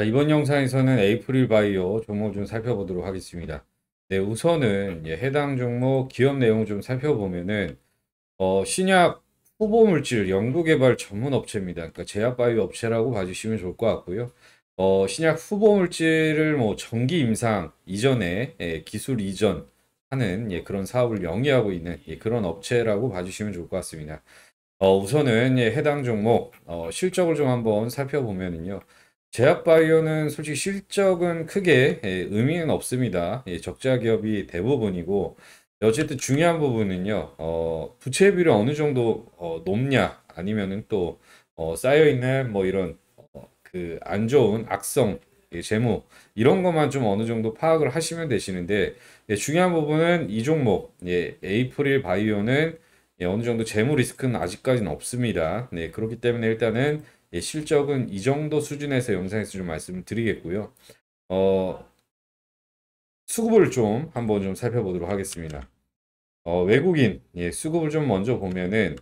자, 이번 영상에서는 에이프릴 바이오 종목 좀 살펴보도록 하겠습니다. 네, 우선은 예, 해당 종목 기업 내용 좀 살펴보면은 어, 신약 후보 물질 연구 개발 전문 업체입니다. 그러니까 제약 바이오 업체라고 봐주시면 좋을 것 같고요. 어, 신약 후보 물질을 뭐 정기 임상 이전에 예, 기술 이전 하는 예, 그런 사업을 영위하고 있는 예, 그런 업체라고 봐주시면 좋을 것 같습니다. 어, 우선은 예, 해당 종목 어, 실적을 좀 한번 살펴보면은 제약바이오는 솔직히 실적은 크게 예, 의미는 없습니다. 예, 적자 기업이 대부분이고 어쨌든 중요한 부분은요. 어, 부채비를 어느 정도 어, 높냐 아니면은 또 어, 쌓여 있는 뭐 이런 어, 그안 좋은 악성 예, 재무 이런 것만 좀 어느 정도 파악을 하시면 되시는데 예, 중요한 부분은 이 종목 예, 에이프릴 바이오는 예, 어느 정도 재무 리스크는 아직까지는 없습니다. 네 그렇기 때문에 일단은 예, 실적은 이 정도 수준에서 영상에서 좀 말씀을 드리겠고요. 어, 수급을 좀 한번 좀 살펴보도록 하겠습니다. 어, 외국인 예, 수급을 좀 먼저 보면은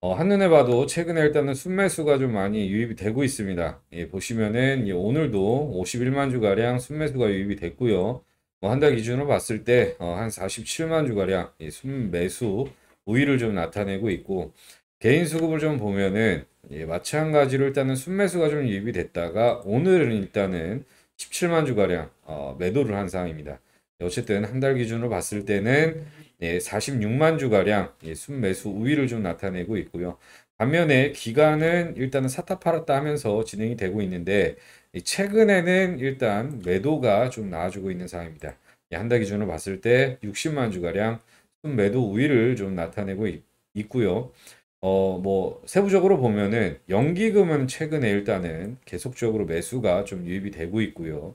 어, 한눈에 봐도 최근에 일단은 순매수가 좀 많이 유입이 되고 있습니다. 예, 보시면은 예, 오늘도 51만 주가량 순매수가 유입이 됐고요. 뭐한 달 기준으로 봤을 때한 어, 47만 주가량 예, 순매수 우위를 좀 나타내고 있고 개인 수급을 좀 보면은 예, 마찬가지로 일단은 순매수가 좀 유입이 됐다가 오늘은 일단은 17만 주가량 어, 매도를 한 상황입니다. 어쨌든 한 달 기준으로 봤을 때는 예, 46만 주가량 예, 순매수 우위를 좀 나타내고 있고요. 반면에 기간은 일단은 사타 팔았다 하면서 진행이 되고 있는데 최근에는 일단 매도가 좀나아지고 있는 상황입니다. 예, 한달 기준으로 봤을 때 60만 주가량 순매도 우위를 좀 나타내고 있, 있고요. 어, 뭐, 세부적으로 보면은, 연기금은 최근에 일단은 계속적으로 매수가 좀 유입이 되고 있고요.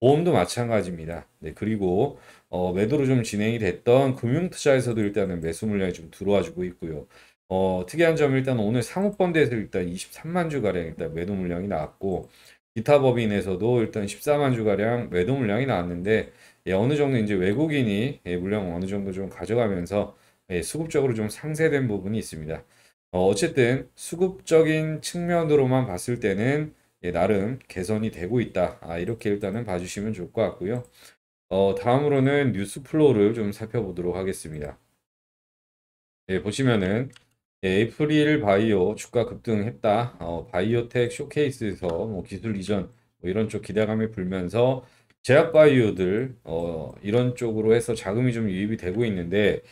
보험도 마찬가지입니다. 네, 그리고, 어, 매도로 좀 진행이 됐던 금융투자에서도 일단은 매수 물량이 좀 들어와주고 있고요. 어, 특이한 점은 일단 오늘 상업펀대에서 일단 23만 주가량 일단 매도 물량이 나왔고, 기타 법인에서도 일단 14만 주가량 매도 물량이 나왔는데, 예, 어느 정도 이제 외국인이 예, 물량 어느 정도 좀 가져가면서 예, 수급적으로 좀 상세된 부분이 있습니다. 어, 쨌든 수급적인 측면으로만 봤을 때는 예, 나름 개선이 되고 있다. 아, 이렇게 일단은 봐주시면 좋을 것 같고요. 어, 다음으로는 뉴스 플로우를 좀 살펴보도록 하겠습니다. 예, 보시면은 예, 에이프릴 바이오 주가 급등했다. 어, 바이오텍 쇼케이스에서 뭐 기술 이전 뭐 이런 쪽 기대감이 불면서 제약 바이오들 어, 이런 쪽으로 해서 자금이 좀 유입이 되고 있는데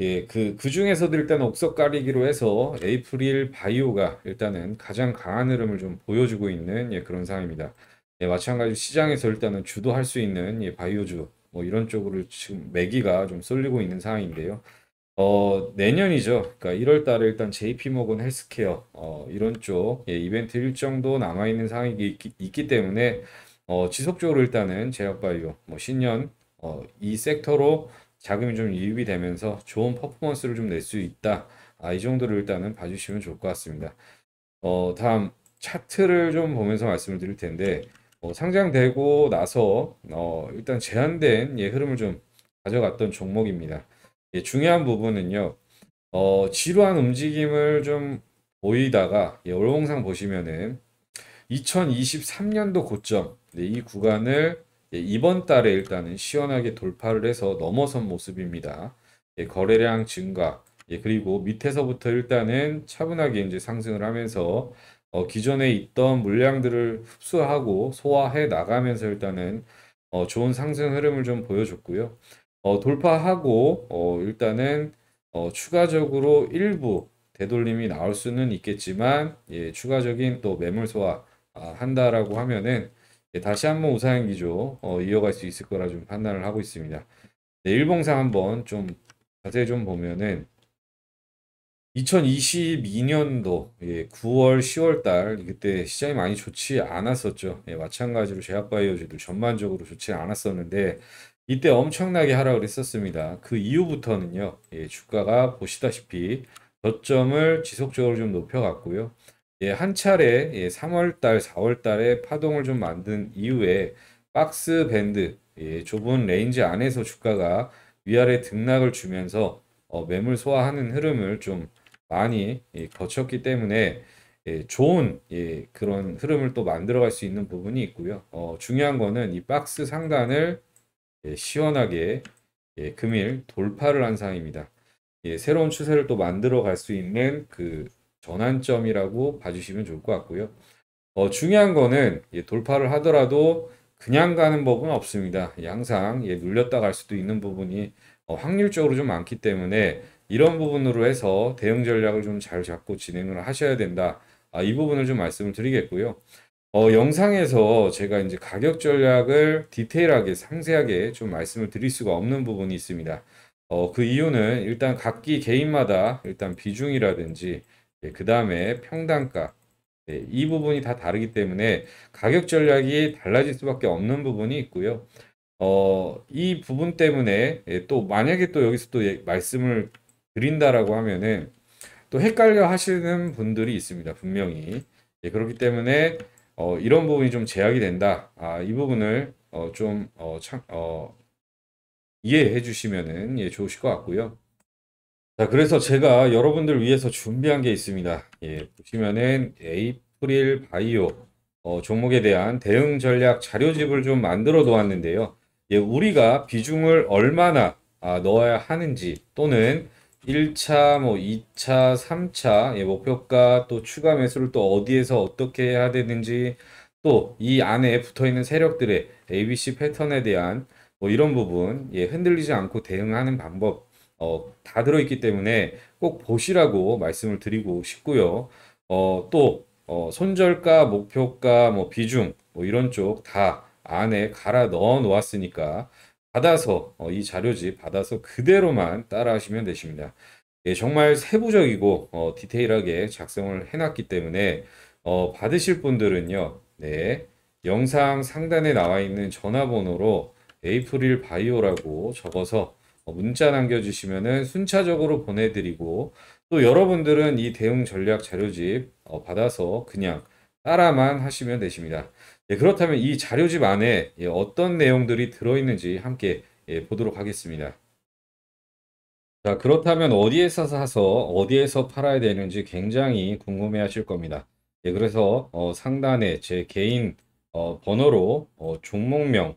예, 그, 그 중에서도 일단 옥석 가리기로 해서 에이프릴 바이오가 일단은 가장 강한 흐름을 좀 보여주고 있는 예, 그런 상황입니다. 예, 마찬가지로 시장에서 일단은 주도할 수 있는 예, 바이오주 뭐 이런 쪽으로 지금 매기가 좀 쏠리고 있는 상황인데요. 어, 내년이죠. 그러니까 1월 달에 일단 JP 모건 헬스케어 어, 이런 쪽 예, 이벤트 일정도 남아 있는 상황이 있기, 있기 때문에 어, 지속적으로 일단은 제약바이오 뭐 신년 어, 이 섹터로 자금이 좀 유입이 되면서 좋은 퍼포먼스를 좀 낼 수 있다. 아, 이 정도를 일단은 봐주시면 좋을 것 같습니다. 어, 다음 차트를 좀 보면서 말씀을 드릴 텐데 어, 상장되고 나서 어, 일단 제한된 예, 흐름을 좀 가져갔던 종목입니다. 예, 중요한 부분은요. 어, 지루한 움직임을 좀 보이다가 예, 월봉상 보시면은 2023년도 고점 네, 이 구간을 예, 이번 달에 일단은 시원하게 돌파를 해서 넘어선 모습입니다. 예, 거래량 증가 예, 그리고 밑에서부터 일단은 차분하게 이제 상승을 하면서 어, 기존에 있던 물량들을 흡수하고 소화해 나가면서 일단은 어, 좋은 상승 흐름을 좀 보여줬고요. 어, 돌파하고 어, 일단은 어, 추가적으로 일부 되돌림이 나올 수는 있겠지만 예, 추가적인 또 매물 소화 아, 한다라고 하면은 네, 다시 한번 우상향 기조 어, 이어갈 수 있을 거라 좀 판단을 하고 있습니다. 네, 일봉상 한번 좀 자세히 좀 보면은 2022년도 예, 9월, 10월 달 그때 시장이 많이 좋지 않았었죠. 예, 마찬가지로 제약바이오지도 전반적으로 좋지 않았었는데 이때 엄청나게 하락을 했었습니다. 그 이후부터는요. 예, 주가가 보시다시피 저점을 지속적으로 좀 높여갔고요. 예, 한 차례 예, 3월달, 4월달에 파동을 좀 만든 이후에 박스 밴드, 예, 좁은 레인지 안에서 주가가 위아래 등락을 주면서 어, 매물 소화하는 흐름을 좀 많이 예, 거쳤기 때문에 예, 좋은 예, 그런 흐름을 또 만들어갈 수 있는 부분이 있고요. 어, 중요한 거는 이 박스 상단을 예, 시원하게 예, 금일 돌파를 한상입니다 예, 새로운 추세를 또 만들어갈 수 있는 그 전환점이라고 봐주시면 좋을 것 같고요. 어, 중요한 거는 예, 돌파를 하더라도 그냥 가는 법은 없습니다. 예, 항상 예, 눌렸다 갈 수도 있는 부분이 어, 확률적으로 좀 많기 때문에 이런 부분으로 해서 대응 전략을 좀 잘 잡고 진행을 하셔야 된다. 아, 이 부분을 좀 말씀을 드리겠고요. 어, 영상에서 제가 이제 가격 전략을 디테일하게 상세하게 좀 말씀을 드릴 수가 없는 부분이 있습니다. 어, 그 이유는 일단 각기 개인마다 일단 비중이라든지 예, 그 다음에 평단가 예, 이 부분이 다 다르기 때문에 가격 전략이 달라질 수밖에 없는 부분이 있고요. 어, 이 부분 때문에 예, 또 만약에 또 여기서 또 예, 말씀을 드린다라고 하면은 또 헷갈려 하시는 분들이 있습니다. 분명히. 예, 그렇기 때문에 어, 이런 부분이 좀 제약이 된다. 아, 이 부분을 어, 좀 어, 참, 어, 이해해 주시면은 예, 좋으실 것 같고요. 자, 그래서 제가 여러분들 위해서 준비한 게 있습니다. 예, 보시면은 에이프릴 바이오 어, 종목에 대한 대응 전략 자료집을 좀 만들어 놓았는데요. 예, 우리가 비중을 얼마나 아, 넣어야 하는지 또는 1차, 뭐 2차, 3차 예, 목표가 또 추가 매수를 또 어디에서 어떻게 해야 되는지 또 이 안에 붙어 있는 세력들의 ABC 패턴에 대한 뭐 이런 부분 예, 흔들리지 않고 대응하는 방법 어, 다 들어있기 때문에 꼭 보시라고 말씀을 드리고 싶고요. 어, 또 어, 손절가, 목표가, 뭐 비중 뭐 이런 쪽 다 안에 갈아 넣어 놓았으니까 받아서 어, 이 자료집 받아서 그대로만 따라하시면 되십니다. 예, 정말 세부적이고 어, 디테일하게 작성을 해놨기 때문에 어, 받으실 분들은요. 네, 영상 상단에 나와 있는 전화번호로 에이프릴 바이오라고 적어서 어, 문자 남겨주시면은 순차적으로 보내드리고 또 여러분들은 이 대응 전략 자료집 어, 받아서 그냥 따라만 하시면 되십니다. 예, 그렇다면 이 자료집 안에 예, 어떤 내용들이 들어있는지 함께 예, 보도록 하겠습니다. 자, 그렇다면 어디에서 사서 어디에서 팔아야 되는지 굉장히 궁금해 하실 겁니다. 예, 그래서 어, 상단에 제 개인 어, 번호로 어, 종목명